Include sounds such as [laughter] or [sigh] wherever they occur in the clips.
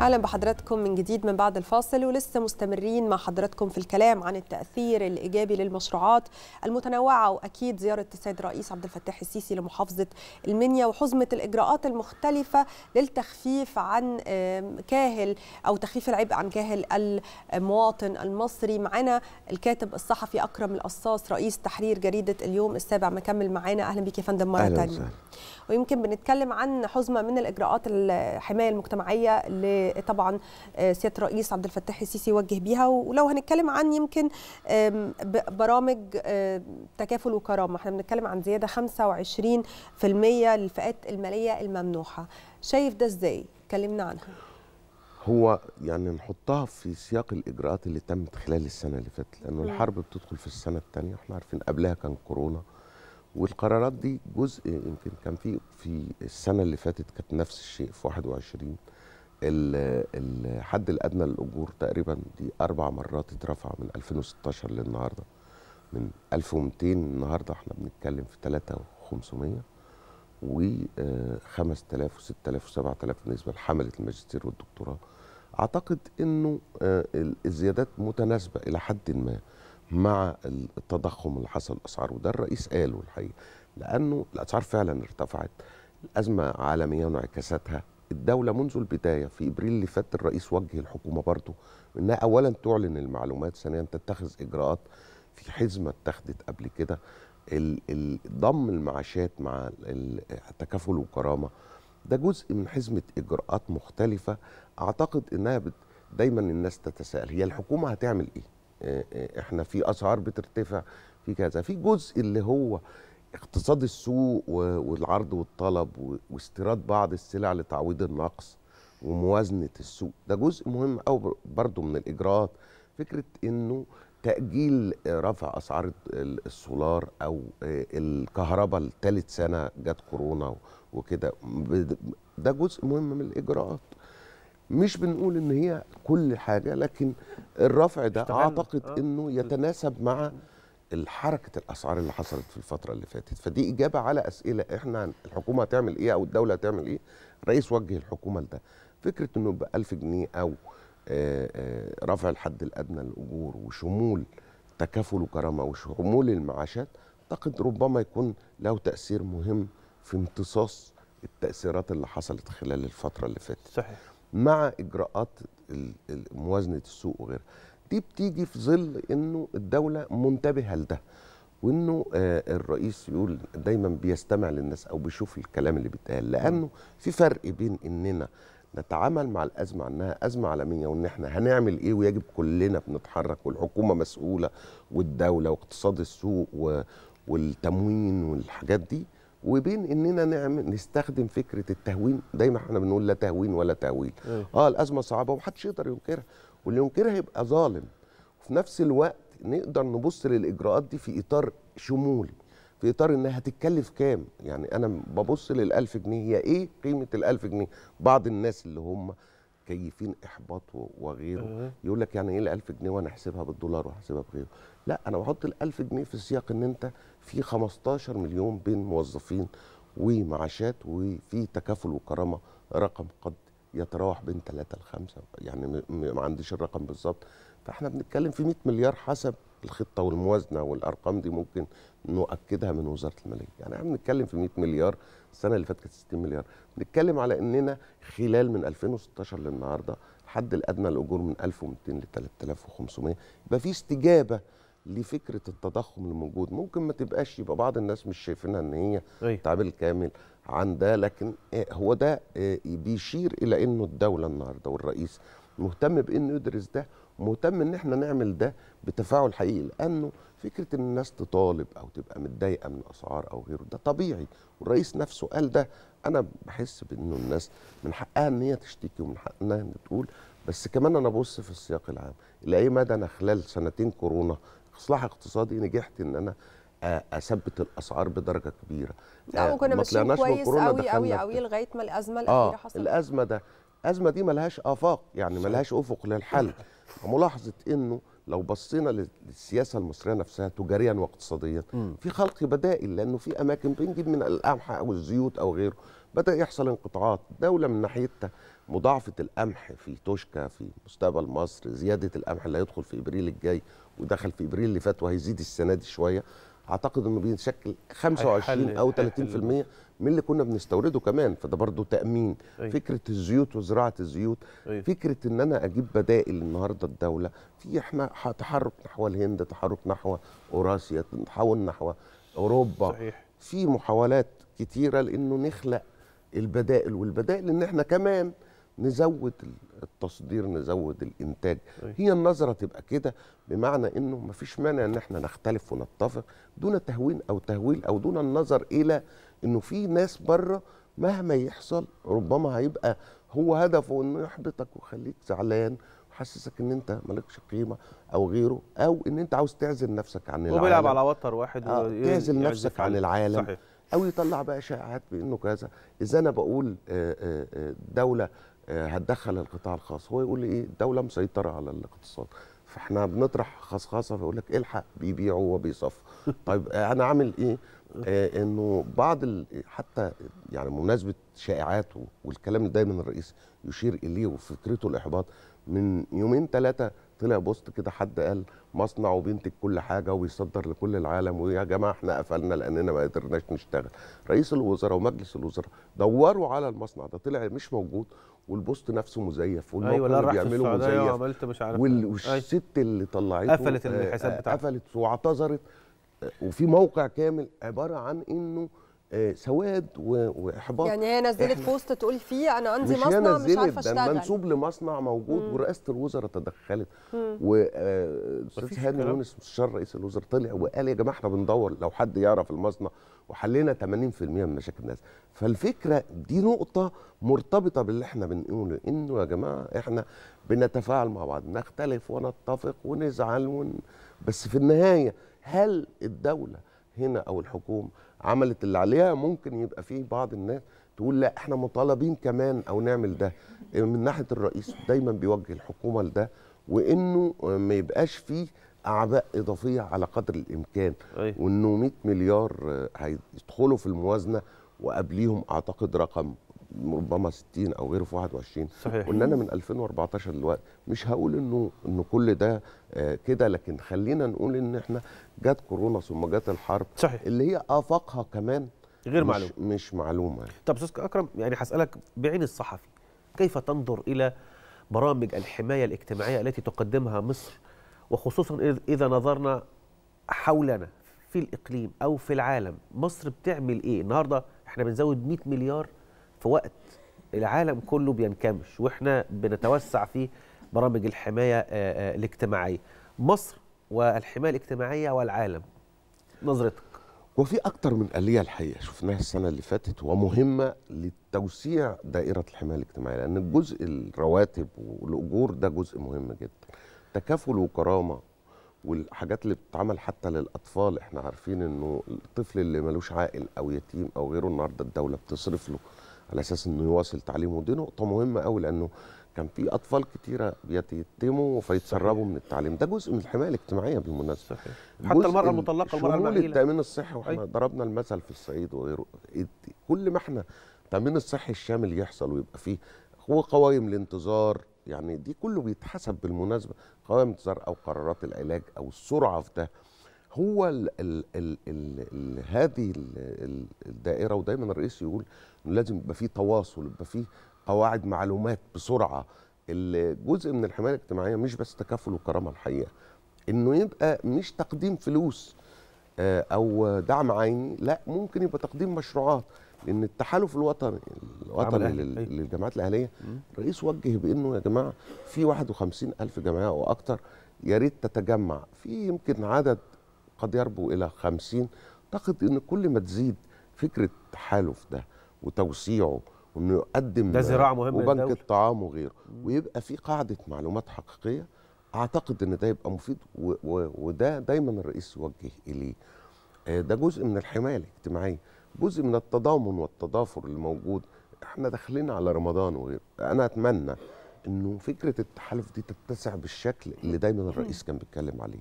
اهلا بحضراتكم من جديد من بعد الفاصل ولسه مستمرين مع حضراتكم في الكلام عن التاثير الايجابي للمشروعات المتنوعه واكيد زياره السيد الرئيس عبد الفتاح السيسي لمحافظه المنيا وحزمه الاجراءات المختلفه للتخفيف عن كاهل او تخفيف العبء عن كاهل المواطن المصري معانا الكاتب الصحفي اكرم القصاص رئيس تحرير جريده اليوم السابع مكمل معانا اهلا بيك يا فندم مره ثانيه ويمكن بنتكلم عن حزمه من الاجراءات الحمايه المجتمعيه اللي طبعا آه، سياده الرئيس عبد الفتاح السيسي وجه بيها ولو هنتكلم عن يمكن برامج تكافل وكرامه احنا بنتكلم عن زياده 25% للفئات الماليه الممنوحه شايف ده ازاي كلمنا عنها هو يعني نحطها في سياق الاجراءات اللي تمت خلال السنه اللي فاتت لانه الحرب بتدخل في السنه الثانيه احنا عارفين قبلها كان كورونا والقرارات دي جزء يمكن كان في في السنه اللي فاتت كانت نفس الشيء في 21 الحد الادنى للاجور تقريبا دي اربع مرات اترفع من 2016 للنهارده من 1200 النهارده احنا بنتكلم في 3500 و 5000 و 6000 و 7000 بالنسبه لحمله الماجستير والدكتوراه اعتقد انه آه، الزيادات متناسبه الى حد ما مع التضخم اللي حصل الاسعار وده الرئيس قاله الحقيقه لانه الاسعار فعلا ارتفعت الازمه عالميه وانعكاساتها الدوله منذ البدايه في ابريل اللي فات الرئيس وجه الحكومه برضه انها اولا تعلن المعلومات ثانيا تتخذ اجراءات في حزمه اتخذت قبل كده ضم المعاشات مع التكافل والكرامه ده جزء من حزمه اجراءات مختلفه اعتقد انها دايما الناس تتساءل هي الحكومه هتعمل ايه؟ آه، آه، احنا في اسعار بترتفع في كذا في جزء اللي هو اقتصاد السوق والعرض والطلب واستيراد بعض السلع لتعويض النقص وموازنه السوق ده جزء مهم قوي برضه من الاجراءات فكره انه تاجيل رفع اسعار السولار او آه، الكهرباء لثالث سنه جت كورونا وكده ده جزء مهم من الاجراءات مش بنقول ان هي كل حاجه لكن الرفع ده اعتقد آه. انه يتناسب مع الحركه الاسعار اللي حصلت في الفتره اللي فاتت فدي اجابه على اسئله احنا الحكومه هتعمل ايه او الدوله هتعمل ايه الرئيس وجه الحكومه لده فكره انه ب 1000 جنيه او آه، آه، رفع الحد الادنى للاجور وشمول تكافل وكرامه وشمول المعاشات اعتقد ربما يكون له تاثير مهم في امتصاص التاثيرات اللي حصلت خلال الفتره اللي فاتت صحيح مع اجراءات موازنه السوق وغيرها دي بتيجي في ظل انه الدوله منتبهه لده وانه آه، الرئيس يقول دايما بيستمع للناس او بيشوف الكلام اللي بيتقال لانه في فرق بين اننا نتعامل مع الازمه انها ازمه عالميه وان احنا هنعمل ايه ويجب كلنا بنتحرك والحكومه مسؤوله والدوله واقتصاد السوق والتموين والحاجات دي وبين اننا نعمل نستخدم فكره التهوين دايما احنا بنقول لا تهوين ولا تهويل اه الازمه صعبه ومحدش يقدر ينكرها واللي ينكرها يبقى ظالم وفي نفس الوقت نقدر نبص للاجراءات دي في اطار شمولي في اطار انها هتتكلف كام يعني انا ببص لل1000 جنيه هي ايه قيمه ال1000 جنيه بعض الناس اللي هم متكيفين احباط وغيره يقول لك يعني ايه ال 1000 جنيه وانا احسبها بالدولار واحسبها بغيره لا انا بحط ال 1000 جنيه في سياق ان انت في 15 مليون بين موظفين ومعاشات وفي تكافل وكرامه رقم قد يتراوح بين 3 ل 5 يعني ما عنديش الرقم بالظبط فاحنا بنتكلم في 100 مليار حسب الخطه والموازنه والارقام دي ممكن نؤكدها من وزاره الماليه يعني احنا بنتكلم في 100 مليار السنه اللي فاتت كانت 60 مليار بنتكلم على اننا خلال من 2016 للنهارده الحد الادنى للاجور من 1200 ل 3500 يبقى في استجابه لفكره التضخم الموجود ممكن ما تبقاش يبقى بعض الناس مش شايفينها ان هي أيوة. تعبير كامل عن ده لكن آه، هو ده آه، بيشير الى انه الدوله النهارده والرئيس مهتم بانه يدرس ده مهتم ان احنا نعمل ده بتفاعل حقيقي لانه فكره ان الناس تطالب او تبقى متضايقه من اسعار او غيره ده طبيعي والرئيس نفسه قال ده انا بحس بانه الناس من حقها ان هي تشتكي ومن حقها ان تقول بس كمان انا ابص في السياق العام الى اي مدى انا خلال سنتين كورونا اصلاح اقتصادي نجحت ان انا اثبت الاسعار بدرجه كبيره لا آه، وكنا ماشيين كويس قوي قوي قوي لغايه ما الازمه الاخيره آه حصلت الازمه ده الازمه دي ملهاش افاق يعني ملهاش افق للحل ملاحظه انه لو بصينا للسياسه المصريه نفسها تجاريا واقتصاديا في خلق بدائل لانه في اماكن بنجيب من القمح او الزيوت او غيره بدا يحصل انقطاعات دوله من ناحيتها مضاعفه القمح في توشكا في مستقبل مصر زياده القمح اللي هيدخل في ابريل الجاي ودخل في ابريل اللي فات وهيزيد السنه دي شويه اعتقد انه بيشكل 25 او 30% من اللي كنا بنستورده كمان فده برضه تامين أي. فكره الزيوت وزراعه الزيوت أي. فكره ان انا اجيب بدائل النهارده الدوله في احنا تحرك نحو الهند تحرك نحو اوراسيا تحول نحو اوروبا صحيح. في محاولات كتيره لانه نخلق البدائل والبدائل ان احنا كمان نزود التصدير نزود الانتاج أيه. هي النظره تبقى كده بمعنى انه ما فيش مانع ان احنا نختلف ونتفق دون تهوين او تهويل او دون النظر الى انه في ناس بره مهما يحصل ربما هيبقى هو هدفه انه يحبطك ويخليك زعلان ويحسسك ان انت مالكش قيمه او غيره او ان انت عاوز تعزل نفسك عن العالم وبيلعب على وتر واحد آه تعزل يعني نفسك عن العالم صحيح. او يطلع بقى اشاعات بانه كذا اذا انا بقول آه، آه، آه، دوله آه، هتدخل القطاع الخاص هو يقول لي ايه الدوله مسيطره على الاقتصاد فاحنا بنطرح خصخصه فيقول لك الحق بيبيعوا وبيصفوا [laughs] طيب آه، انا عامل ايه آه انه بعض حتى يعني بمناسبه شائعاته والكلام اللي دايما الرئيس يشير اليه وفكرته الاحباط من يومين ثلاثه طلع بوست كده حد قال مصنع وبينتج كل حاجه وبيصدر لكل العالم ويا جماعه احنا قفلنا لاننا ما قدرناش نشتغل رئيس الوزراء ومجلس الوزراء دوروا على المصنع ده طلع مش موجود والبوست نفسه مزيف والموقع أيوة اللي بيعمله مزيف آه، مش عارف أيوة. والست اللي طلعته قفلت الحساب آه، بتاعها قفلت واعتذرت آه، وفي موقع كامل عباره عن انه آه، سواد واحباط يعني هي نزلت بوست تقول فيه انا عندي مش مصنع مش عارفه اشتغل منسوب لمصنع موجود ورئاسه الوزراء تدخلت والاستاذ آه، هاني يونس مستشار رئيس الوزراء طلع وقال يا جماعه احنا بندور لو حد يعرف المصنع وحلينا 80% من مشاكل الناس فالفكره دي نقطه مرتبطه باللي احنا بنقوله انه يا جماعه احنا بنتفاعل مع بعض نختلف ونتفق ونزعل ون... بس في النهايه هل الدوله هنا او الحكومه عملت اللي عليها ممكن يبقى في بعض الناس تقول لا احنا مطالبين كمان او نعمل ده من ناحيه الرئيس دايما بيوجه الحكومه لده وانه ما يبقاش فيه اعباء اضافيه على قدر الامكان أيه. وانه 100 مليار هيدخلوا في الموازنه وقبليهم اعتقد رقم ربما 60 او غيره في 21 صحيح وان انا من 2014 دلوقتي مش هقول انه انه كل ده آه كده لكن خلينا نقول ان احنا جت كورونا ثم جت الحرب صحيح اللي هي افاقها كمان غير مش مش معلومه يعني. طب استاذ اكرم يعني هسالك بعين الصحفي كيف تنظر الى برامج الحمايه الاجتماعيه التي تقدمها مصر وخصوصا اذا نظرنا حولنا في الاقليم او في العالم مصر بتعمل ايه النهارده احنا بنزود 100 مليار في وقت العالم كله بينكمش واحنا بنتوسع في برامج الحمايه آه، آه، الاجتماعيه مصر والحمايه الاجتماعيه والعالم نظرتك وفي اكتر من اليه الحقيقه شفناها السنه اللي فاتت ومهمه لتوسيع دائره الحمايه الاجتماعيه لان الجزء الرواتب والاجور ده جزء مهم جدا تكافل وكرامه والحاجات اللي بتتعمل حتى للاطفال احنا عارفين انه الطفل اللي ملوش عائل او يتيم او غيره النهارده الدوله بتصرف له على اساس انه يواصل تعليمه دي نقطه مهمه قوي لانه كان في اطفال كتيره بيتيموا فيتسربوا من التعليم ده جزء من الحمايه الاجتماعيه بالمناسبه صحيح. حتى المراه المطلقه المراه المعيله التامين الصحي واحنا طيب. ضربنا المثل في الصعيد وغيره إيه، كل ما احنا التامين الصحي الشامل يحصل ويبقى فيه هو قوائم الانتظار يعني دي كله بيتحسب بالمناسبه قوائم الانتظار او قرارات العلاج او السرعه في ده هو الـ الـ الـ الـ هذه الدائره ودايما الرئيس يقول لازم يبقى فيه تواصل يبقى فيه قواعد معلومات بسرعه الجزء من الحمايه الاجتماعيه مش بس تكافل وكرامه الحقيقه انه يبقى مش تقديم فلوس آه، او دعم عيني لا ممكن يبقى تقديم مشروعات لان التحالف الوطني الوطني للجامعات الاهليه الرئيس وجه بانه يا جماعه في 51 الف جمعيه او اكتر يا ريت تتجمع في يمكن عدد قد يربو الى 50 اعتقد ان كل ما تزيد فكره التحالف ده وتوسيعه وانه يقدم ده زراعه مهمه وبنك للدولة. الطعام وغيره ويبقى في قاعده معلومات حقيقيه اعتقد ان ده يبقى مفيد وده دايما الرئيس يوجه اليه آه، ده جزء من الحمايه الاجتماعيه جزء من التضامن والتضافر اللي موجود احنا داخلين على رمضان وغيره انا اتمنى انه فكره التحالف دي تتسع بالشكل اللي دايما الرئيس كان بيتكلم عليه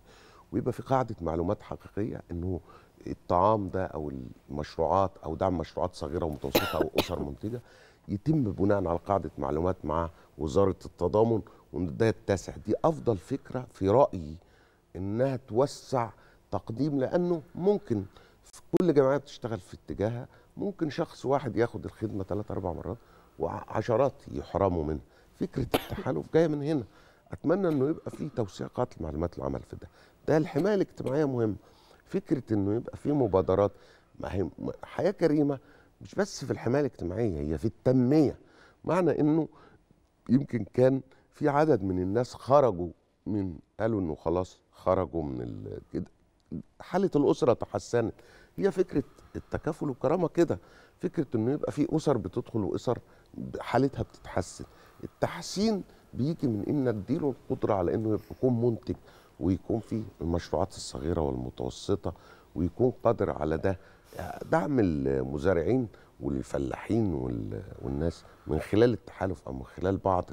ويبقى في قاعده معلومات حقيقيه انه الطعام ده او المشروعات او دعم مشروعات صغيره ومتوسطه او اسر منتجه يتم بناء على قاعده معلومات مع وزاره التضامن وان ده يتسع دي افضل فكره في رايي انها توسع تقديم لانه ممكن في كل جمعيه بتشتغل في اتجاهها ممكن شخص واحد ياخد الخدمه ثلاث اربع مرات وعشرات يحرموا منها فكره التحالف جايه من هنا اتمنى انه يبقى في توسيع قاعده المعلومات العمل في ده ده الحمايه الاجتماعيه مهمه فكره انه يبقى في مبادرات ما هي حياه كريمه مش بس في الحمايه الاجتماعيه هي في التنميه معنى انه يمكن كان في عدد من الناس خرجوا من قالوا انه خلاص خرجوا من كده حاله الاسره تحسنت هي فكره التكافل والكرامه كده فكره انه يبقى في اسر بتدخل واسر حالتها بتتحسن التحسين بيجي من ان اديله القدره على انه يكون منتج ويكون في المشروعات الصغيره والمتوسطه ويكون قادر على ده دعم المزارعين والفلاحين والناس من خلال التحالف او من خلال بعض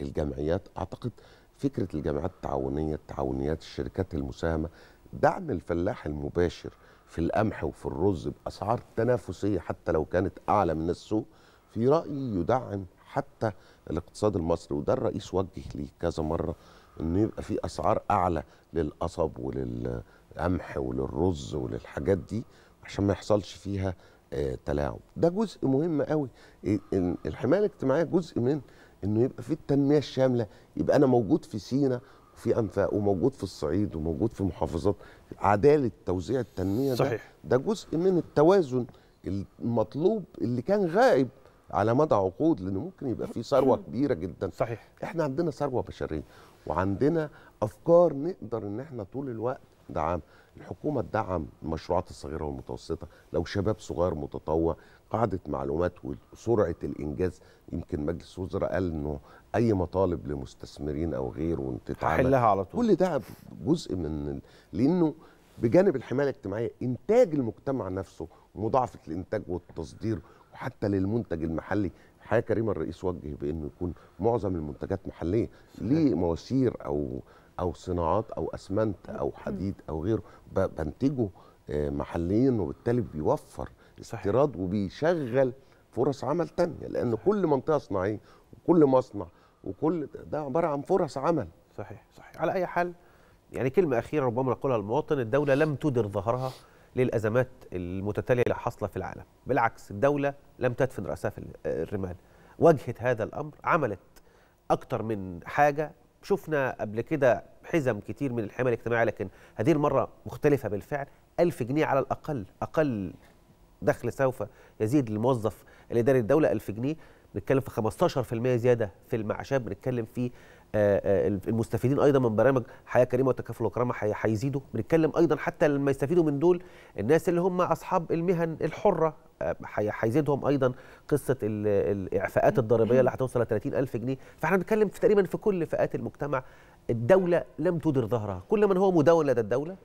الجمعيات اعتقد فكره الجمعيات التعاونيه التعاونيات الشركات المساهمه دعم الفلاح المباشر في القمح وفي الرز باسعار تنافسيه حتى لو كانت اعلى من السوق في رايي يدعم حتى الاقتصاد المصري وده الرئيس وجه ليه كذا مره انه يبقى في اسعار اعلى للقصب وللقمح وللرز وللحاجات دي عشان ما يحصلش فيها آه تلاعب ده جزء مهم قوي إيه، الحمايه الاجتماعيه جزء من انه يبقى في التنميه الشامله يبقى انا موجود في سينا وفي انفاق وموجود في الصعيد وموجود في محافظات عداله توزيع التنميه صحيح. ده, ده جزء من التوازن المطلوب اللي كان غائب على مدى عقود لانه ممكن يبقى في ثروه كبيره جدا صحيح احنا عندنا ثروه بشريه وعندنا افكار نقدر ان احنا طول الوقت ندعم الحكومه تدعم المشروعات الصغيره والمتوسطه لو شباب صغير متطوع قاعده معلومات وسرعه الانجاز يمكن مجلس الوزراء قال انه اي مطالب لمستثمرين او غيره وانت تحلها على طول كل ده جزء من ال... لانه بجانب الحمايه الاجتماعيه انتاج المجتمع نفسه مضاعفه الانتاج والتصدير حتى للمنتج المحلي الحقيقه كريم الرئيس وجه بانه يكون معظم المنتجات محليه ليه مواسير او او صناعات او اسمنت او حديد او غيره بنتجه آه، محليا وبالتالي بيوفر استيراد وبيشغل فرص عمل تانية لان كل منطقه صناعيه وكل مصنع وكل ده عباره عن فرص عمل صحيح صحيح على اي حال يعني كلمه اخيره ربما نقولها المواطن الدوله لم تدر ظهرها للازمات المتتاليه اللي حاصله في العالم بالعكس الدوله لم تدفن راسها في الرمال واجهت هذا الامر عملت اكتر من حاجه شفنا قبل كده حزم كتير من الحمايه الاجتماعيه لكن هذه المره مختلفه بالفعل 1000 جنيه على الاقل اقل دخل سوف يزيد للموظف الاداري الدوله 1000 جنيه بنتكلم في 15% زياده في المعاشات بنتكلم في آه، آه، المستفيدين ايضا من برامج حياه كريمه وتكافل وكرامه هيزيدوا بنتكلم ايضا حتى لما يستفيدوا من دول الناس اللي هم اصحاب المهن الحره هيزيدهم آه، ايضا قصه الاعفاءات الضريبيه اللي هتوصل ل 30000 جنيه فاحنا بنتكلم في تقريبا في كل فئات المجتمع الدوله لم تدر ظهرها كل من هو مدون لدى الدوله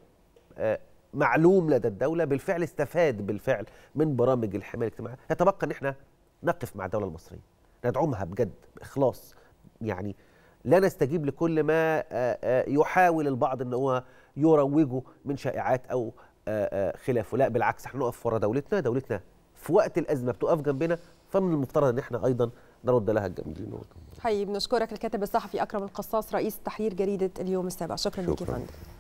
معلوم لدى الدوله بالفعل استفاد بالفعل من برامج الحمايه الاجتماعيه يتبقى ان احنا نقف مع الدوله المصريه ندعمها بجد باخلاص يعني لا نستجيب لكل ما آه، آه، يحاول البعض ان هو يروجه من شائعات او آه، خلافه لا بالعكس احنا نقف ورا دولتنا دولتنا في وقت الازمه بتقف جنبنا فمن المفترض ان احنا ايضا نرد لها الجميل طيب نشكرك الكاتب الصحفي اكرم القصاص رئيس تحرير جريده اليوم السابع شكرا, شكرا. لك يا فندم